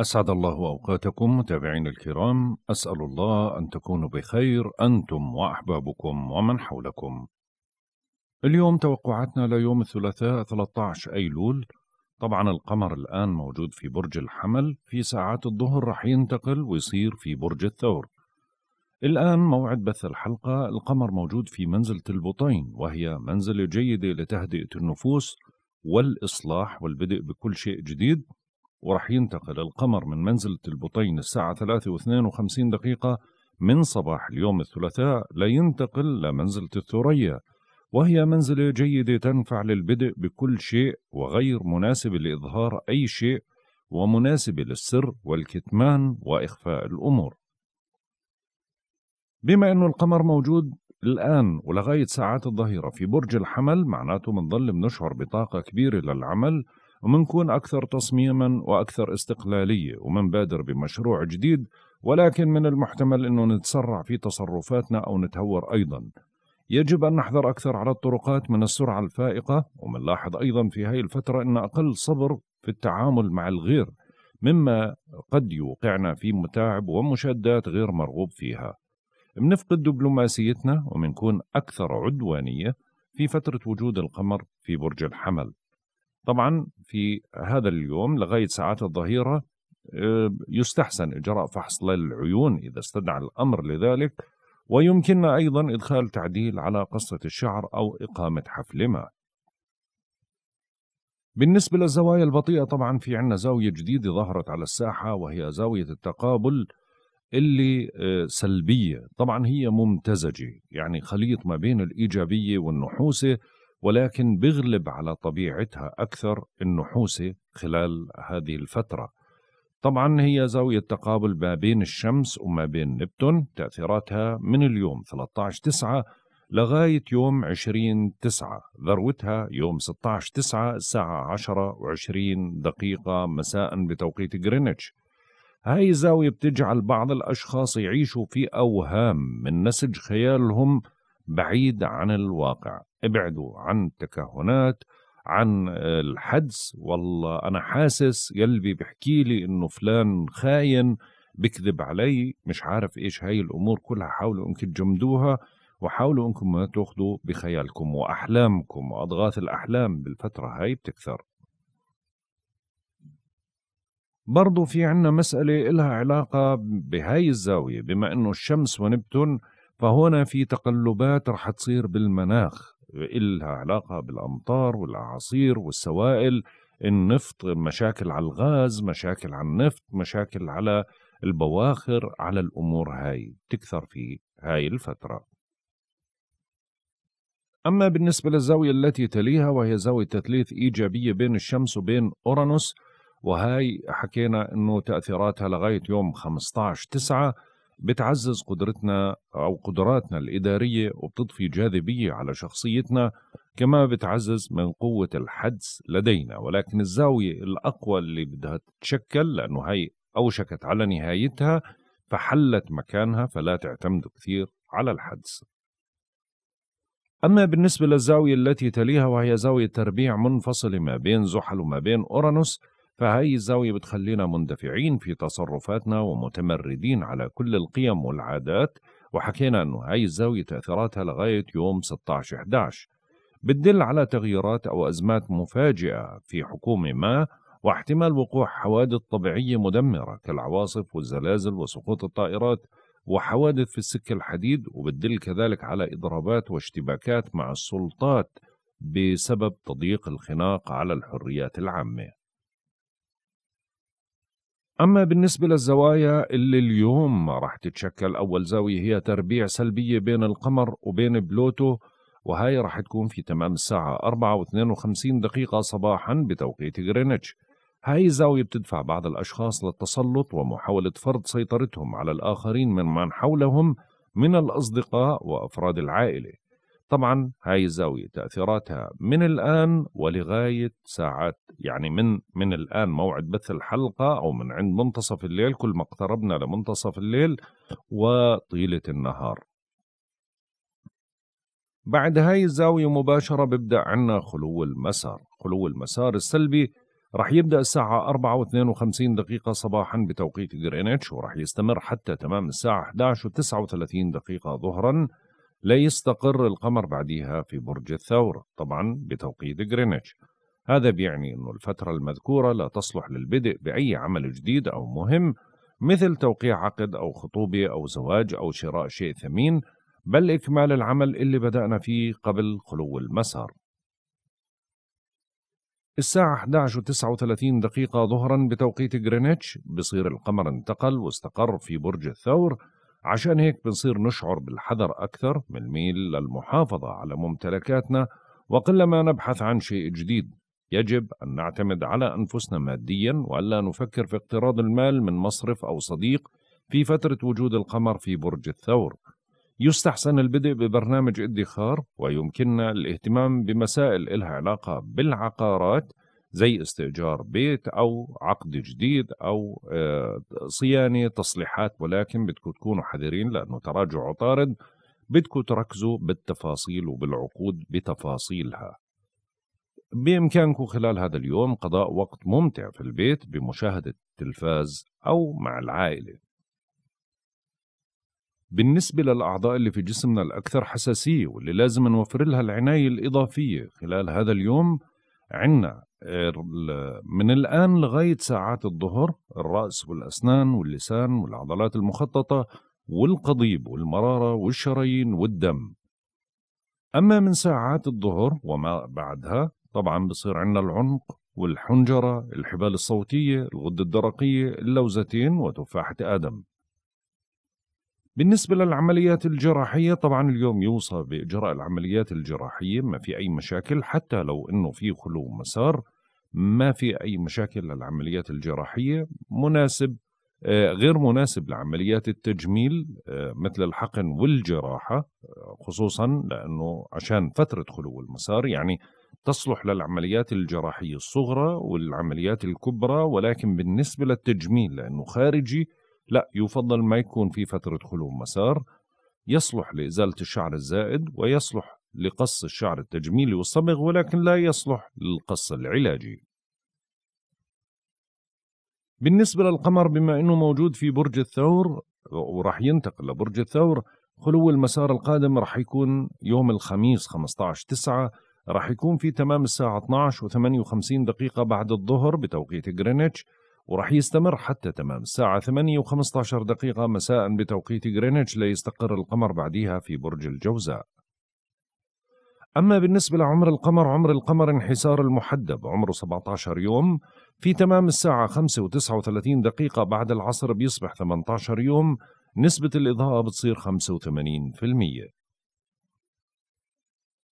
أسعد الله أوقاتكم متابعين الكرام أسأل الله أن تكونوا بخير أنتم وأحبابكم ومن حولكم اليوم توقعاتنا ليوم الثلاثاء 13 أيلول طبعا القمر الآن موجود في برج الحمل في ساعات الظهر رح ينتقل ويصير في برج الثور الآن موعد بث الحلقة القمر موجود في منزلة البطين وهي منزلة جيدة لتهدئة النفوس والإصلاح والبدء بكل شيء جديد ورح ينتقل القمر من منزلة البطين الساعة 3.52 دقيقة من صباح اليوم الثلاثاء لينتقل لمنزلة الثريا وهي منزلة جيدة تنفع للبدء بكل شيء وغير مناسبة لإظهار أي شيء ومناسبة للسر والكتمان وإخفاء الأمور بما أن القمر موجود الآن ولغاية ساعات الظهيرة في برج الحمل معناته بنضل بنشعر بطاقة كبيرة للعمل ومنكون أكثر تصميما وأكثر استقلالية ومنبادر بمشروع جديد ولكن من المحتمل أنه نتسرع في تصرفاتنا أو نتهور أيضا يجب أن نحذر أكثر على الطرقات من السرعة الفائقة ومنلاحظ أيضا في هاي الفترة أن أقل صبر في التعامل مع الغير مما قد يوقعنا في متاعب ومشادات غير مرغوب فيها منفقد دبلوماسيتنا ومنكون أكثر عدوانية في فترة وجود القمر في برج الحمل طبعا في هذا اليوم لغاية ساعات الظهيرة آه، يستحسن إجراء فحص للعيون إذا استدعى الأمر لذلك ويمكننا أيضا إدخال تعديل على قصة الشعر أو إقامة حفل ما بالنسبة للزوايا البطيئة طبعا في عنا زاوية جديدة ظهرت على الساحة وهي زاوية التقابل اللي آه، سلبية طبعا هي ممتزجة يعني خليط ما بين الإيجابية والنحوسة ولكن بيغلب على طبيعتها أكثر النحوسة خلال هذه الفترة طبعا هي زاوية تقابل ما بين الشمس وما بين نبتون تأثيراتها من اليوم 13 9 لغاية يوم 20 9 ذروتها يوم 16 9 الساعة 10 و20 دقيقة مساء بتوقيت غرينتش هاي الزاوية بتجعل بعض الأشخاص يعيشوا في أوهام من نسج خيالهم بعيد عن الواقع ابعدوا عن التكهنات عن الحدس والله انا حاسس يلبي بحكي لي انه فلان خاين بكذب علي مش عارف ايش هاي الامور كلها حاولوا انكم تجمدوها وحاولوا انكم ما تاخذوا بخيالكم واحلامكم واضغاث الاحلام بالفتره هاي بتكثر برضو في عنا مسألة إلها علاقة بهاي الزاوية بما أنه الشمس ونبتون فهنا في تقلبات رح تصير بالمناخ إلها علاقة بالأمطار والأعاصير والسوائل النفط مشاكل على الغاز مشاكل على النفط مشاكل على البواخر على الأمور هاي تكثر في هاي الفترة أما بالنسبة للزاوية التي تليها وهي زاوية تثليث إيجابية بين الشمس وبين أورانوس وهاي حكينا أنه تأثيراتها لغاية يوم 15 9 بتعزز قدرتنا أو قدراتنا الإدارية وبتضفي جاذبية على شخصيتنا كما بتعزز من قوة الحدس لدينا ولكن الزاوية الأقوى اللي بدها تتشكل لأنه هي أوشكت على نهايتها فحلت مكانها فلا تعتمدوا كثير على الحدس أما بالنسبة للزاوية التي تليها وهي زاوية تربيع منفصلة ما بين زحل وما بين أورانوس فهي الزاوية بتخلينا مندفعين في تصرفاتنا ومتمردين على كل القيم والعادات وحكينا أنه هاي الزاوية تأثيراتها لغاية يوم 16-11 بتدل على تغييرات أو أزمات مفاجئة في حكومة ما واحتمال وقوع حوادث طبيعية مدمرة كالعواصف والزلازل وسقوط الطائرات وحوادث في السكة الحديد وبتدل كذلك على إضرابات واشتباكات مع السلطات بسبب تضييق الخناق على الحريات العامة أما بالنسبة للزوايا اللي اليوم راح تتشكل أول زاوية هي تربيع سلبية بين القمر وبين بلوتو وهاي راح تكون في تمام الساعة 4 و52 دقيقة صباحا بتوقيت غرينتش هاي الزاوية بتدفع بعض الأشخاص للتسلط ومحاولة فرض سيطرتهم على الآخرين من من حولهم من الأصدقاء وأفراد العائلة طبعا هاي الزاوية تأثيراتها من الآن ولغاية ساعات يعني من من الآن موعد بث الحلقة أو من عند منتصف الليل كل ما اقتربنا لمنتصف الليل وطيلة النهار بعد هاي الزاوية مباشرة ببدأ عنا خلو المسار خلو المسار السلبي رح يبدأ الساعة 4 و52 دقيقة صباحا بتوقيت غرينتش ورح يستمر حتى تمام الساعة 11 و39 دقيقة ظهرا لا يستقر القمر بعديها في برج الثور طبعا بتوقيت غرينتش هذا بيعني أن الفترة المذكورة لا تصلح للبدء بأي عمل جديد أو مهم مثل توقيع عقد أو خطوبة أو زواج أو شراء شيء ثمين بل إكمال العمل اللي بدأنا فيه قبل خلو المسار الساعة 11:39 دقيقة ظهرا بتوقيت غرينتش بصير القمر انتقل واستقر في برج الثور عشان هيك بنصير نشعر بالحذر أكثر من ميل للمحافظة على ممتلكاتنا وقلما نبحث عن شيء جديد يجب أن نعتمد على أنفسنا ماديا وألا نفكر في اقتراض المال من مصرف أو صديق في فترة وجود القمر في برج الثور يستحسن البدء ببرنامج ادخار ويمكننا الاهتمام بمسائل إلها علاقة بالعقارات زي استئجار بيت او عقد جديد او آه، صيانه تصليحات ولكن بدكم تكونوا حذرين لانه تراجع عطارد بدكم تركزوا بالتفاصيل وبالعقود بتفاصيلها بإمكانكم خلال هذا اليوم قضاء وقت ممتع في البيت بمشاهدة التلفاز أو مع العائلة. بالنسبة للأعضاء اللي في جسمنا الأكثر حساسية واللي لازم نوفر لها العناية الإضافية خلال هذا اليوم عنا آه، من الآن لغاية ساعات الظهر الرأس والأسنان واللسان والعضلات المخططة والقضيب والمرارة والشرايين والدم أما من ساعات الظهر وما بعدها طبعا بصير عندنا العنق والحنجرة الحبال الصوتية الغدة الدرقية اللوزتين وتفاحة آدم بالنسبة للعمليات الجراحية طبعا اليوم يوصى بإجراء العمليات الجراحية ما في أي مشاكل حتى لو أنه في خلو مسار ما في أي مشاكل للعمليات الجراحية مناسب آه، غير مناسب لعمليات التجميل آه، مثل الحقن والجراحة آه، خصوصا لأنه عشان فترة خلو المسار يعني تصلح للعمليات الجراحية الصغرى والعمليات الكبرى ولكن بالنسبة للتجميل لأنه خارجي لا يفضل ما يكون في فترة خلو مسار يصلح لإزالة الشعر الزائد ويصلح لقص الشعر التجميلي والصبغ ولكن لا يصلح للقص العلاجي بالنسبة للقمر بما أنه موجود في برج الثور وراح ينتقل لبرج الثور خلو المسار القادم راح يكون يوم الخميس 15 9 راح يكون في تمام الساعة 12 و58 دقيقة بعد الظهر بتوقيت غرينتش وراح يستمر حتى تمام الساعة 8 و15 دقيقة مساء بتوقيت غرينتش ليستقر القمر بعدها في برج الجوزاء أما بالنسبة لعمر القمر عمر القمر انحسار المحدب عمره 17 يوم في تمام الساعة 5 و39 دقيقة بعد العصر بيصبح 18 يوم نسبة الإضاءة بتصير 85%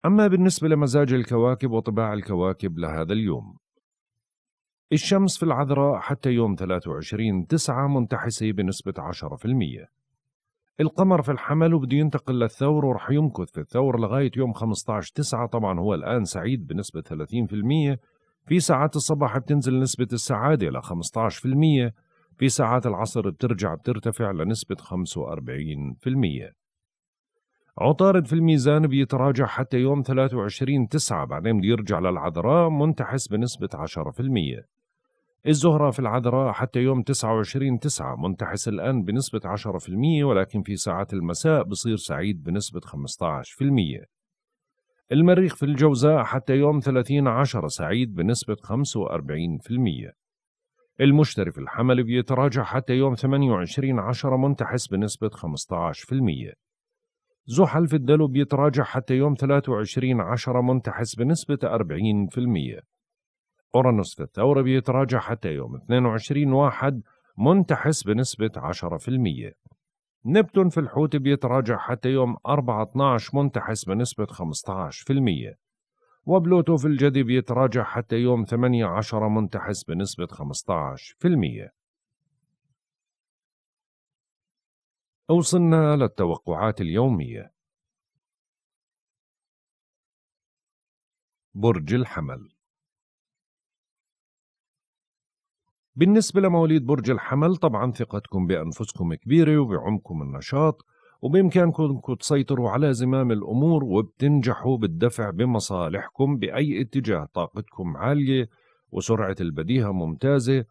أما بالنسبة لمزاج الكواكب وطباع الكواكب لهذا اليوم الشمس في العذراء حتى يوم 23 9 منتحسة بنسبة 10% القمر في الحمل وبده ينتقل للثور ورح يمكث في الثور لغاية يوم 15 9 طبعا هو الآن سعيد بنسبة 30% في ساعات الصباح بتنزل نسبة السعادة ل 15% في ساعات العصر بترجع بترتفع لنسبة 45% عطارد في الميزان بيتراجع حتى يوم 23 9 بعدين بده يرجع للعذراء منتحس بنسبة 10% الزهرة في العذراء حتى يوم 29 تسعة منتحس الآن بنسبة 10% ولكن في ساعات المساء بصير سعيد بنسبة 15% المريخ في الجوزاء حتى يوم 30 عشر سعيد بنسبة 45% المشتري في الحمل بيتراجع حتى يوم 28 عشر منتحس بنسبة 15% زحل في الدلو بيتراجع حتى يوم 23 عشر منتحس بنسبة 40% أورانوس في الثورة بيتراجع حتى يوم 22 واحد منتحس بنسبة 10% نبتون في الحوت بيتراجع حتى يوم 4-12 منتحس بنسبة 15% وبلوتو في الجدي بيتراجع حتى يوم 8-10 منتحس بنسبة 15% وصلنا للتوقعات اليومية برج الحمل بالنسبة لمواليد برج الحمل طبعا ثقتكم بأنفسكم كبيرة وبعمقكم النشاط وبإمكانكم تسيطروا على زمام الأمور وبتنجحوا بالدفع بمصالحكم بأي اتجاه طاقتكم عالية وسرعة البديهة ممتازة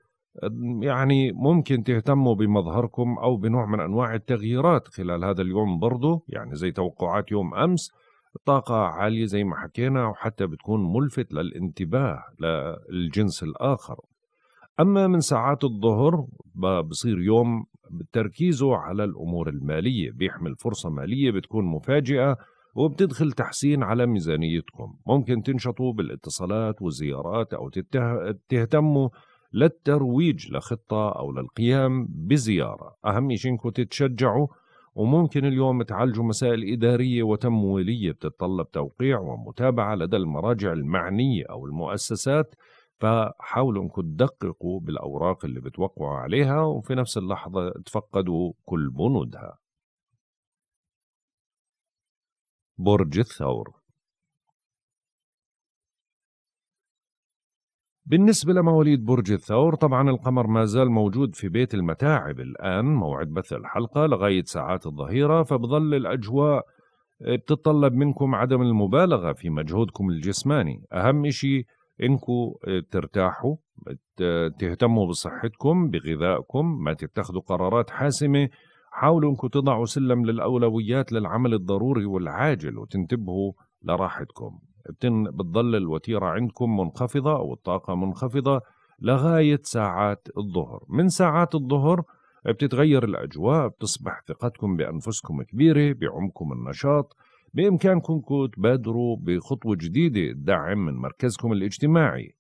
يعني ممكن تهتموا بمظهركم أو بنوع من أنواع التغييرات خلال هذا اليوم برضو يعني زي توقعات يوم أمس طاقة عالية زي ما حكينا وحتى بتكون ملفت للانتباه للجنس الآخر أما من ساعات الظهر بصير يوم بتركيزه على الأمور المالية بيحمل فرصة مالية بتكون مفاجئة وبتدخل تحسين على ميزانيتكم ممكن تنشطوا بالاتصالات والزيارات أو تته... تهتموا للترويج لخطة أو للقيام بزيارة أهم شيء إنكم تتشجعوا وممكن اليوم تعالجوا مسائل إدارية وتمويلية بتتطلب توقيع ومتابعة لدى المراجع المعنية أو المؤسسات فحاولوا انكم تدققوا بالاوراق اللي بتوقعوا عليها وفي نفس اللحظه تفقدوا كل بنودها. برج الثور بالنسبة لمواليد برج الثور طبعا القمر ما زال موجود في بيت المتاعب الآن موعد بث الحلقة لغاية ساعات الظهيرة فبظل الأجواء آه، بتطلب منكم عدم المبالغة في مجهودكم الجسماني أهم شيء انكم آه، ترتاحوا تهتموا بصحتكم بغذائكم ما تتخذوا قرارات حاسمه حاولوا انكم تضعوا سلم للاولويات للعمل الضروري والعاجل وتنتبهوا لراحتكم بتظل الوتيره عندكم منخفضه او الطاقه منخفضه لغايه ساعات الظهر من ساعات الظهر بتتغير الاجواء بتصبح ثقتكم بانفسكم كبيره بعمكم النشاط بإمكانكم تبادروا بخطوة جديدة دعم من مركزكم الاجتماعي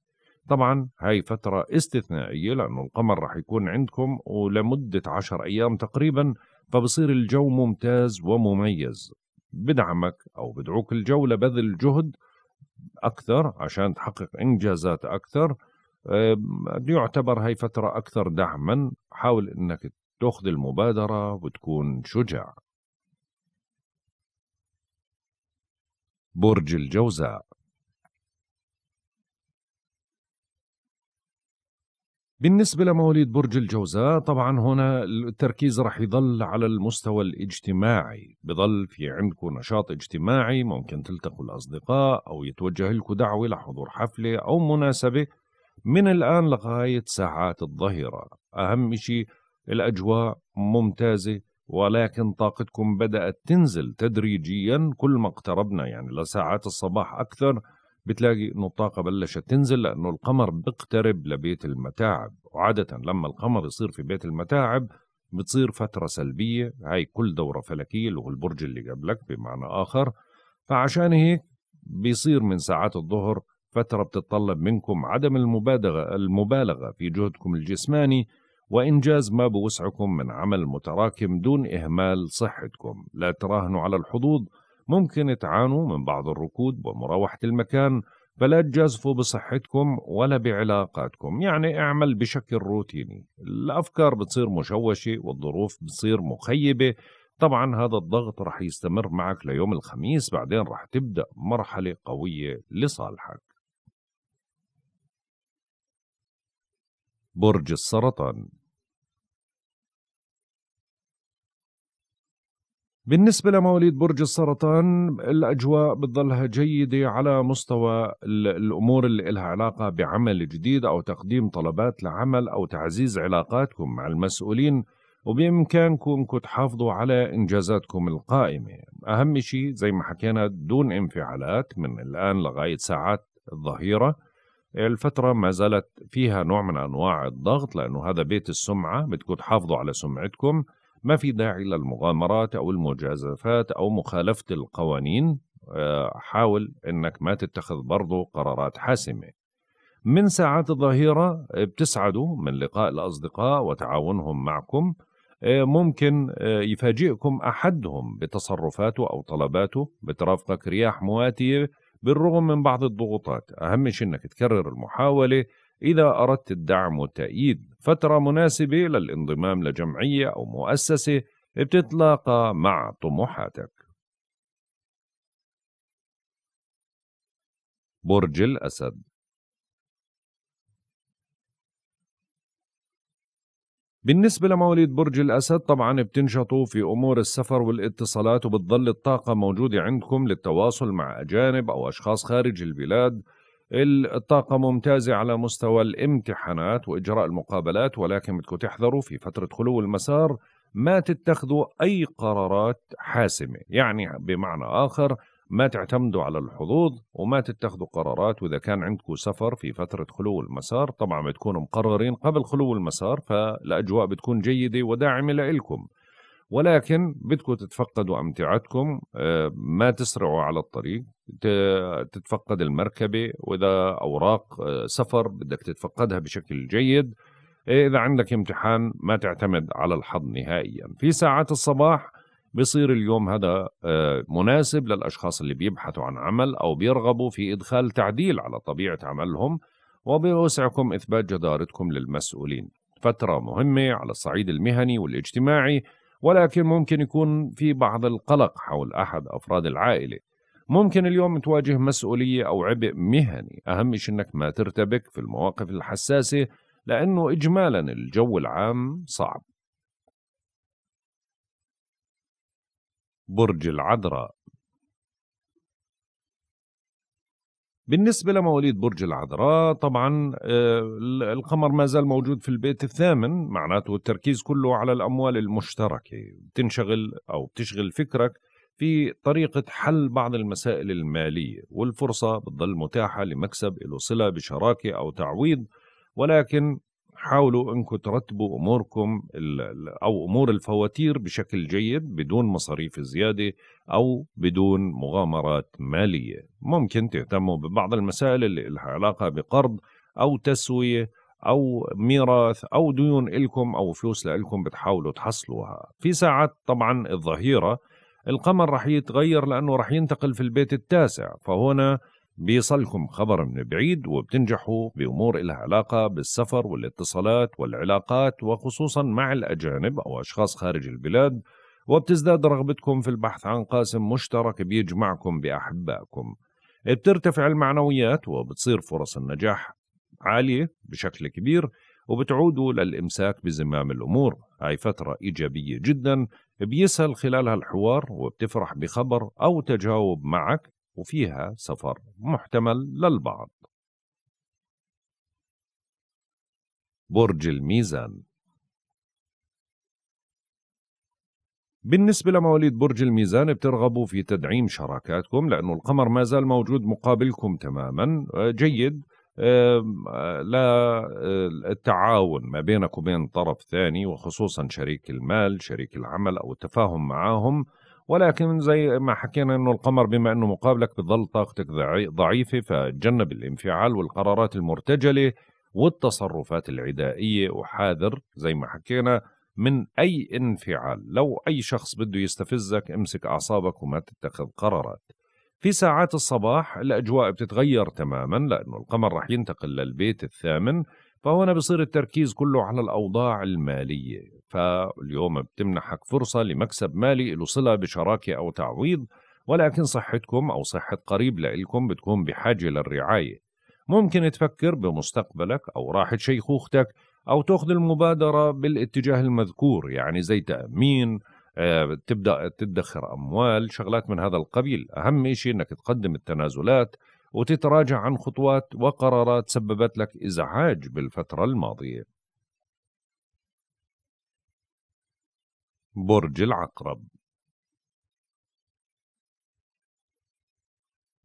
طبعا هاي فترة استثنائية لأنه القمر رح يكون عندكم ولمدة عشر أيام تقريبا فبصير الجو ممتاز ومميز بدعمك أو بدعوك الجو لبذل جهد أكثر عشان تحقق إنجازات أكثر يعتبر هاي فترة أكثر دعما حاول أنك تأخذ المبادرة وتكون شجاع برج الجوزاء بالنسبة لمواليد برج الجوزاء طبعا هنا التركيز رح يضل على المستوى الاجتماعي بضل في عندكم نشاط اجتماعي ممكن تلتقوا الأصدقاء أو يتوجه لكم دعوة لحضور حفلة أو مناسبة من الآن لغاية ساعات الظهيرة أهم شيء الأجواء ممتازة ولكن طاقتكم بدأت تنزل تدريجيا كل ما اقتربنا يعني لساعات الصباح أكثر بتلاقي انه الطاقة بلشت تنزل لأنه القمر بيقترب لبيت المتاعب وعادة لما القمر يصير في بيت المتاعب بتصير فترة سلبية هاي كل دورة فلكية اللي هو البرج اللي قبلك بمعنى آخر فعشان هيك بيصير من ساعات الظهر فترة بتتطلب منكم عدم المبادرة المبالغة في جهدكم الجسماني وإنجاز ما بوسعكم من عمل متراكم دون إهمال صحتكم لا تراهنوا على الحظوظ ممكن تعانوا من بعض الركود ومراوحة المكان فلا تجازفوا بصحتكم ولا بعلاقاتكم يعني اعمل بشكل روتيني الأفكار بتصير مشوشة والظروف بتصير مخيبة طبعا هذا الضغط رح يستمر معك ليوم الخميس بعدين رح تبدأ مرحلة قوية لصالحك برج السرطان بالنسبة لمواليد برج السرطان الأجواء بتظلها جيدة على مستوى الأمور اللي لها علاقة بعمل جديد أو تقديم طلبات لعمل أو تعزيز علاقاتكم مع المسؤولين وبإمكانكم أنكم تحافظوا على إنجازاتكم القائمة أهم شيء زي ما حكينا دون انفعالات من الآن لغاية ساعات الظهيرة الفترة ما زالت فيها نوع من أنواع الضغط لأنه هذا بيت السمعة بدكم تحافظوا على سمعتكم ما في داعي للمغامرات أو المجازفات أو مخالفة القوانين آه، حاول أنك ما تتخذ برضو قرارات حاسمة من ساعات الظهيرة آه، بتسعدوا من لقاء الأصدقاء وتعاونهم معكم آه، ممكن يفاجئكم أحدهم بتصرفاته أو طلباته بترافقك رياح مواتية بالرغم من بعض الضغوطات أهم شيء أنك تكرر المحاولة إذا أردت الدعم والتأييد فترة مناسبة للانضمام لجمعية أو مؤسسة بتتلاقى مع طموحاتك برج الأسد بالنسبة لمواليد برج الأسد طبعا بتنشطوا في أمور السفر والاتصالات وبتظل الطاقة موجودة عندكم للتواصل مع أجانب أو أشخاص خارج البلاد الطاقة ممتازة على مستوى الامتحانات وإجراء المقابلات ولكن بدكم تحذروا في فترة خلو المسار ما تتخذوا أي قرارات حاسمة يعني بمعنى آخر ما تعتمدوا على الحظوظ وما تتخذوا قرارات واذا كان عندكم سفر في فتره خلو المسار طبعا بتكونوا مقررين قبل خلو المسار فالاجواء بتكون جيده وداعمه لإلكم ولكن بدكم تتفقدوا امتعتكم آه، ما تسرعوا على الطريق تتفقد المركبه واذا اوراق آه، سفر بدك تتفقدها بشكل جيد اذا عندك امتحان ما تعتمد على الحظ نهائيا في ساعات الصباح بصير اليوم هذا آه، مناسب للأشخاص اللي بيبحثوا عن عمل أو بيرغبوا في إدخال تعديل على طبيعة عملهم وبوسعكم إثبات جدارتكم للمسؤولين فترة مهمة على الصعيد المهني والاجتماعي ولكن ممكن يكون في بعض القلق حول أحد أفراد العائلة ممكن اليوم تواجه مسؤولية أو عبء مهني أهم شيء أنك ما ترتبك في المواقف الحساسة لأنه إجمالا الجو العام صعب برج العذراء بالنسبة لمواليد برج العذراء طبعا آه، القمر ما زال موجود في البيت الثامن معناته التركيز كله على الأموال المشتركة بتنشغل أو بتشغل فكرك في طريقة حل بعض المسائل المالية والفرصة بتظل متاحة لمكسب له صلة بشراكة أو تعويض ولكن حاولوا انكم ترتبوا اموركم او امور الفواتير بشكل جيد بدون مصاريف زياده او بدون مغامرات ماليه ممكن تهتموا ببعض المسائل اللي لها علاقه بقرض او تسويه او ميراث او ديون إلكم او فلوس لكم بتحاولوا تحصلوها في ساعات طبعا الظهيره القمر رح يتغير لانه رح ينتقل في البيت التاسع فهنا بيصلكم خبر من بعيد وبتنجحوا بأمور إلها علاقة بالسفر والاتصالات والعلاقات وخصوصا مع الأجانب أو أشخاص خارج البلاد وبتزداد رغبتكم في البحث عن قاسم مشترك بيجمعكم بأحبائكم بترتفع المعنويات وبتصير فرص النجاح عالية بشكل كبير وبتعودوا للإمساك بزمام الأمور هاي فترة إيجابية جدا بيسهل خلالها الحوار وبتفرح بخبر أو تجاوب معك وفيها سفر محتمل للبعض برج الميزان بالنسبة لمواليد برج الميزان بترغبوا في تدعيم شراكاتكم لأنه القمر ما زال موجود مقابلكم تماما آه، جيد آه، للتعاون آه، ما بينك وبين طرف ثاني وخصوصا شريك المال شريك العمل أو التفاهم معهم ولكن زي ما حكينا انه القمر بما انه مقابلك بتظل طاقتك ضعيفه فتجنب الانفعال والقرارات المرتجله والتصرفات العدائيه وحاذر زي ما حكينا من اي انفعال لو اي شخص بده يستفزك امسك اعصابك وما تتخذ قرارات في ساعات الصباح الاجواء بتتغير تماما لانه القمر رح ينتقل للبيت الثامن فهنا بصير التركيز كله على الأوضاع المالية فاليوم بتمنحك فرصة لمكسب مالي له صلة بشراكة أو تعويض ولكن صحتكم أو صحة قريب لإلكم بتكون بحاجة للرعاية ممكن تفكر بمستقبلك أو راحة شيخوختك أو تأخذ المبادرة بالاتجاه المذكور يعني زي تأمين آه، تبدأ تدخر أموال شغلات من هذا القبيل أهم شيء أنك تقدم التنازلات وتتراجع عن خطوات وقرارات سببت لك ازعاج بالفتره الماضيه برج العقرب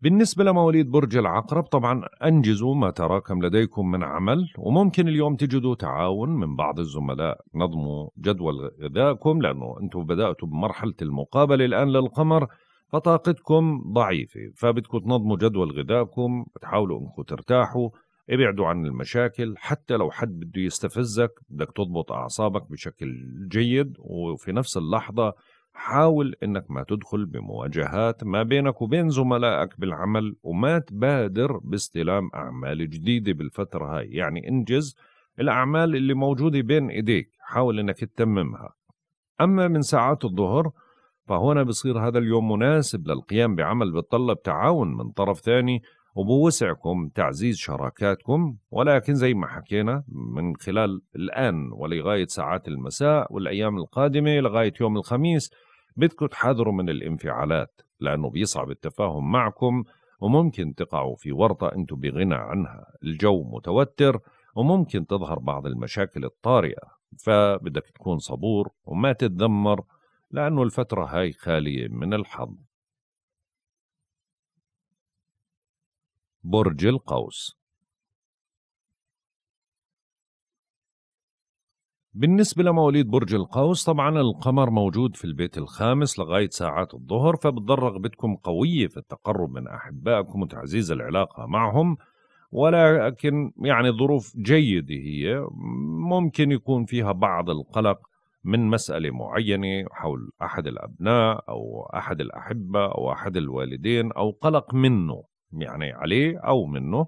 بالنسبة لمواليد برج العقرب طبعا أنجزوا ما تراكم لديكم من عمل وممكن اليوم تجدوا تعاون من بعض الزملاء نظموا جدول غذائكم لأنه أنتم بدأتوا بمرحلة المقابلة الآن للقمر فطاقتكم ضعيفة فبدكم تنظموا جدول غذائكم تحاولوا انكم ترتاحوا ابعدوا عن المشاكل حتى لو حد بده يستفزك بدك تضبط أعصابك بشكل جيد وفي نفس اللحظة حاول انك ما تدخل بمواجهات ما بينك وبين زملائك بالعمل وما تبادر باستلام اعمال جديده بالفتره هاي يعني انجز الاعمال اللي موجوده بين ايديك حاول انك تتممها اما من ساعات الظهر فهنا بصير هذا اليوم مناسب للقيام بعمل بتطلب تعاون من طرف ثاني وبوسعكم تعزيز شراكاتكم ولكن زي ما حكينا من خلال الآن ولغاية ساعات المساء والأيام القادمة لغاية يوم الخميس بدكم تحذروا من الانفعالات لأنه بيصعب التفاهم معكم وممكن تقعوا في ورطة أنتم بغنى عنها الجو متوتر وممكن تظهر بعض المشاكل الطارئة فبدك تكون صبور وما تتذمر لأنه الفترة هاي خالية من الحظ برج القوس بالنسبة لمواليد برج القوس طبعا القمر موجود في البيت الخامس لغاية ساعات الظهر فبتضل رغبتكم قوية في التقرب من أحبائكم وتعزيز العلاقة معهم ولكن يعني ظروف جيدة هي ممكن يكون فيها بعض القلق من مسألة معينة حول أحد الأبناء أو أحد الأحبة أو أحد الوالدين أو قلق منه يعني عليه أو منه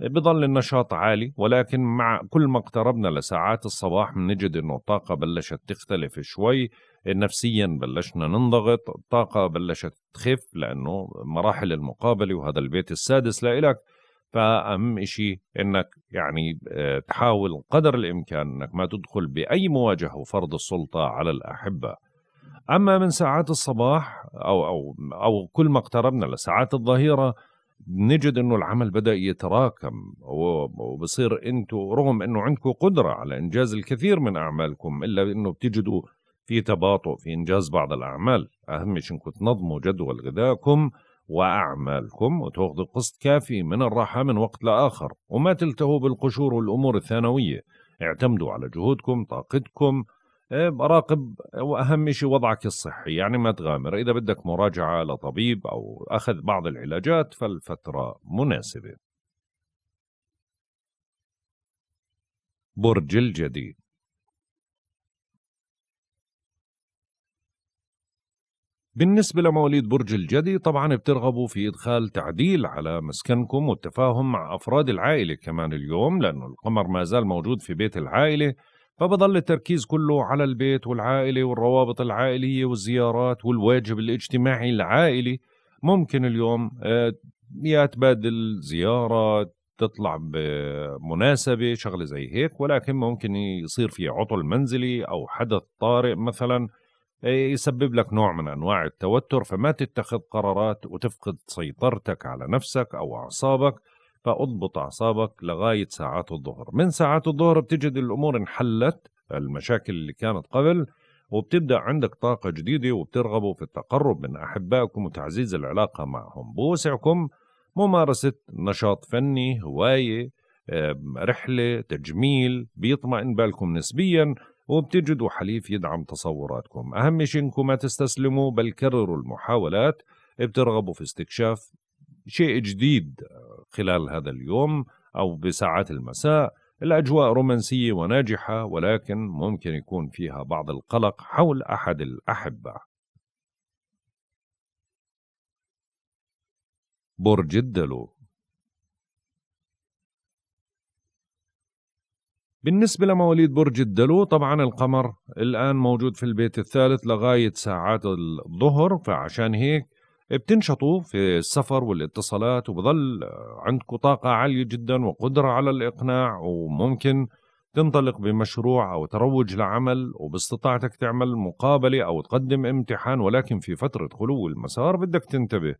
بضل النشاط عالي ولكن مع كل ما اقتربنا لساعات الصباح بنجد انه الطاقة بلشت تختلف شوي نفسيا بلشنا ننضغط الطاقة بلشت تخف لأنه مراحل المقابلة وهذا البيت السادس لإلك فاهم شيء انك يعني آه، تحاول قدر الامكان انك ما تدخل باي مواجهه وفرض السلطه على الاحبه اما من ساعات الصباح او او او كل ما اقتربنا لساعات الظهيره نجد انه العمل بدا يتراكم وبصير انتم رغم انه عندكم قدره على انجاز الكثير من اعمالكم الا انه بتجدوا في تباطؤ في انجاز بعض الاعمال اهم شيء انكم تنظموا جدول غذائكم وأعمالكم وتأخذ قسط كافي من الراحة من وقت لآخر وما تلتهوا بالقشور والأمور الثانوية اعتمدوا على جهودكم طاقتكم براقب آه، واهم شيء وضعك الصحي يعني ما تغامر اذا بدك مراجعه لطبيب او اخذ بعض العلاجات فالفتره مناسبه برج الجديد بالنسبة لمواليد برج الجدي طبعا بترغبوا في إدخال تعديل على مسكنكم والتفاهم مع أفراد العائلة كمان اليوم لأنه القمر ما زال موجود في بيت العائلة فبضل التركيز كله على البيت والعائلة والروابط العائلية والزيارات والواجب الاجتماعي العائلي ممكن اليوم آه، يا تبادل زيارة تطلع بمناسبة شغلة زي هيك ولكن ممكن يصير في عطل منزلي أو حدث طارئ مثلاً يسبب لك نوع من انواع التوتر فما تتخذ قرارات وتفقد سيطرتك على نفسك او اعصابك فاضبط اعصابك لغايه ساعات الظهر، من ساعات الظهر بتجد الامور انحلت المشاكل اللي كانت قبل وبتبدا عندك طاقه جديده وبترغبوا في التقرب من احبائكم وتعزيز العلاقه معهم، بوسعكم ممارسه نشاط فني، هوايه، رحله، تجميل، بيطمئن بالكم نسبيا وبتجدوا حليف يدعم تصوراتكم أهم شيء إنكم ما تستسلموا بل كرروا المحاولات بترغبوا في استكشاف شيء جديد خلال هذا اليوم أو بساعات المساء الأجواء رومانسية وناجحة ولكن ممكن يكون فيها بعض القلق حول أحد الأحبة برج الدلو بالنسبة لمواليد برج الدلو طبعا القمر الآن موجود في البيت الثالث لغاية ساعات الظهر فعشان هيك بتنشطوا في السفر والاتصالات وبظل عندكم طاقة عالية جدا وقدرة على الإقناع وممكن تنطلق بمشروع أو تروج لعمل وباستطاعتك تعمل مقابلة أو تقدم امتحان ولكن في فترة خلو المسار بدك تنتبه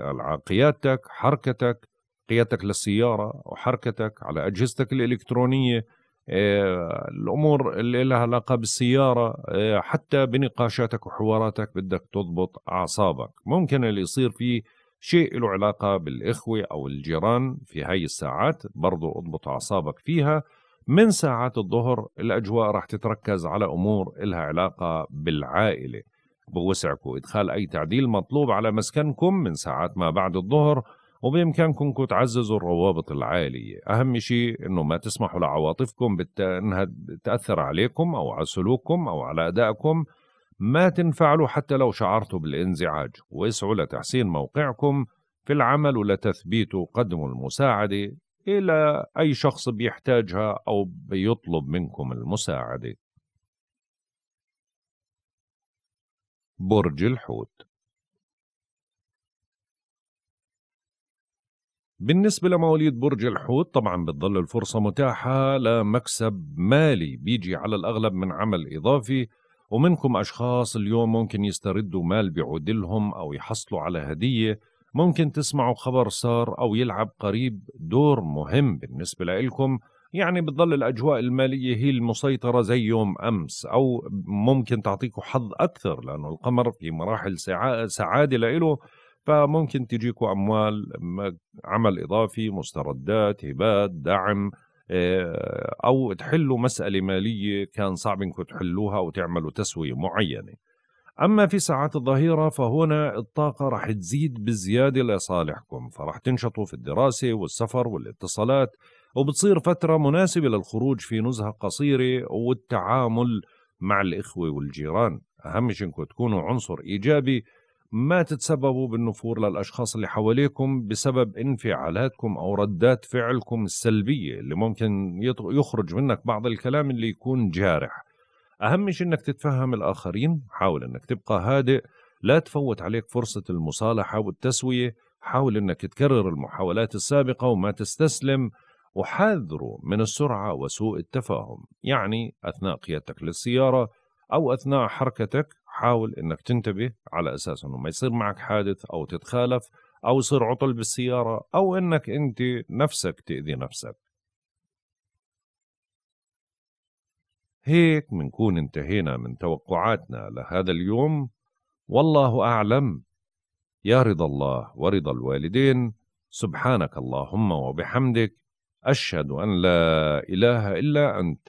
على قيادتك حركتك قيادتك للسيارة وحركتك على أجهزتك الإلكترونية الامور اللي لها علاقه بالسياره آه، حتى بنقاشاتك وحواراتك بدك تضبط اعصابك ممكن اللي يصير فيه شيء له علاقه بالاخوه او الجيران في هاي الساعات برضو اضبط اعصابك فيها من ساعات الظهر الاجواء راح تتركز على امور لها علاقه بالعائله بوسعكم ادخال اي تعديل مطلوب على مسكنكم من ساعات ما بعد الظهر وبإمكانكم تعززوا الروابط العالية أهم شيء أنه ما تسمحوا لعواطفكم بت... أنها تأثر عليكم أو على سلوككم أو على أدائكم ما تنفعلوا حتى لو شعرتوا بالانزعاج واسعوا لتحسين موقعكم في العمل ولتثبيته قدموا المساعدة إلى أي شخص بيحتاجها أو بيطلب منكم المساعدة برج الحوت بالنسبة لمواليد برج الحوت طبعا بتضل الفرصة متاحة لمكسب مالي بيجي على الأغلب من عمل إضافي ومنكم أشخاص اليوم ممكن يستردوا مال بيعود لهم أو يحصلوا على هدية ممكن تسمعوا خبر صار أو يلعب قريب دور مهم بالنسبة لإلكم يعني بتضل الأجواء المالية هي المسيطرة زي يوم أمس أو ممكن تعطيكم حظ أكثر لأنه القمر في مراحل سعادة لإله فممكن تجيكوا أموال عمل إضافي مستردات هبات دعم آه، أو تحلوا مسألة مالية كان صعب أنكم تحلوها وتعملوا تسوية معينة أما في ساعات الظهيرة فهنا الطاقة رح تزيد بزيادة لصالحكم فرح تنشطوا في الدراسة والسفر والاتصالات وبتصير فترة مناسبة للخروج في نزهة قصيرة والتعامل مع الإخوة والجيران أهم شيء أنكم تكونوا عنصر إيجابي ما تتسببوا بالنفور للأشخاص اللي حواليكم بسبب انفعالاتكم أو ردات فعلكم السلبية اللي ممكن يخرج منك بعض الكلام اللي يكون جارح أهم شيء أنك تتفهم الآخرين حاول أنك تبقى هادئ لا تفوت عليك فرصة المصالحة والتسوية حاول أنك تكرر المحاولات السابقة وما تستسلم وحاذروا من السرعة وسوء التفاهم يعني أثناء قيادتك للسيارة أو أثناء حركتك حاول أنك تنتبه على أساس أنه ما يصير معك حادث أو تتخالف أو يصير عطل بالسيارة أو أنك أنت نفسك تأذي نفسك هيك منكون انتهينا من توقعاتنا لهذا اليوم والله أعلم يا رضا الله ورضا الوالدين سبحانك اللهم وبحمدك أشهد أن لا إله إلا أنت